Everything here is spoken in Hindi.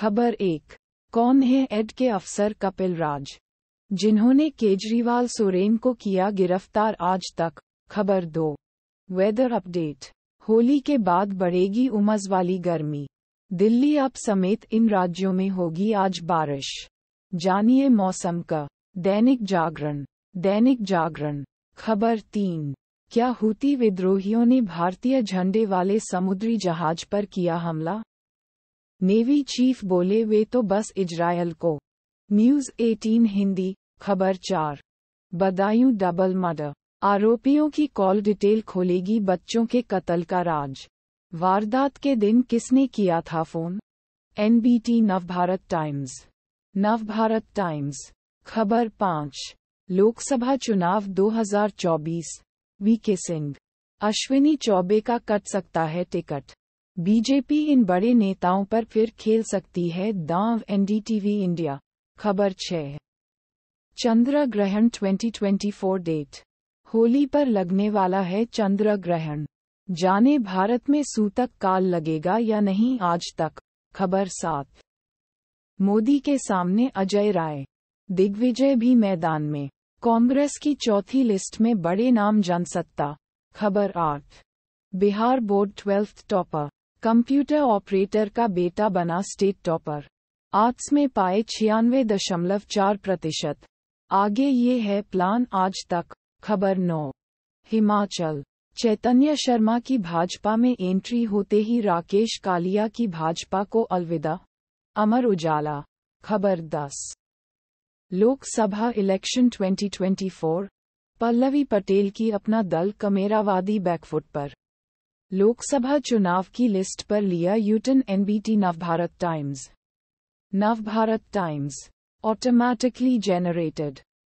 खबर एक कौन है एड के अफसर कपिल राज जिन्होंने केजरीवाल सोरेन को किया गिरफ्तार आज तक खबर दो वेदर अपडेट होली के बाद बढ़ेगी उमस वाली गर्मी दिल्ली अब समेत इन राज्यों में होगी आज बारिश जानिए मौसम का दैनिक जागरण दैनिक जागरण खबर तीन क्या हुती विद्रोहियों ने भारतीय झंडे वाले समुद्री जहाज पर किया हमला नेवी चीफ बोले वे तो बस इजराइल को न्यूज 18 हिंदी खबर चार बदायूं डबल मर्डर आरोपियों की कॉल डिटेल खोलेगी बच्चों के कत्ल का राज वारदात के दिन किसने किया था phone NBT Navbharat Times Navbharat Times खबर पाँच लोकसभा चुनाव 2024 वीके सिंह अश्विनी चौबे का कट सकता है टिकट बीजेपी इन बड़े नेताओं पर फिर खेल सकती है दाव एनडीटीवी इंडिया खबर छह चंद्र ग्रहण 2024 डेट होली पर लगने वाला है चंद्र ग्रहण जाने भारत में सूतक काल लगेगा या नहीं आज तक खबर सात मोदी के सामने अजय राय दिग्विजय भी मैदान में कांग्रेस की चौथी लिस्ट में बड़े नाम जनसत्ता खबर आठ Bihar board twelfth topper computer operator का बेटा बना स्टेट टॉपर आर्ट्स में पाए छियानवे दशमलव चार प्रतिशत आगे ये है प्लान आज तक खबर नौ हिमाचल चैतन्य शर्मा की भाजपा में एंट्री होते ही राकेश कालिया की भाजपा को अलविदा अमर उजाला खबर दस लोकसभा इलेक्शन 2024 पल्लवी पटेल की अपना दल कमेरावादी बैकफुट पर लोकसभा चुनाव की लिस्ट पर लिया U turn NBT Navbharat Times Navbharat Times automatically generated